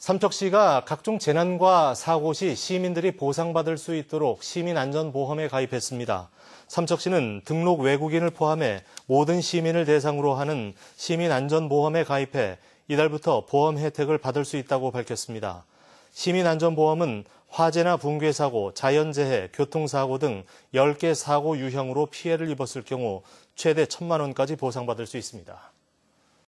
삼척시가 각종 재난과 사고 시 시민들이 보상받을 수 있도록 시민안전보험에 가입했습니다. 삼척시는 등록 외국인을 포함해 모든 시민을 대상으로 하는 시민안전보험에 가입해 이달부터 보험 혜택을 받을 수 있다고 밝혔습니다. 시민안전보험은 화재나 붕괴사고, 자연재해, 교통사고 등 10개 사고 유형으로 피해를 입었을 경우 최대 1천만 원까지 보상받을 수 있습니다.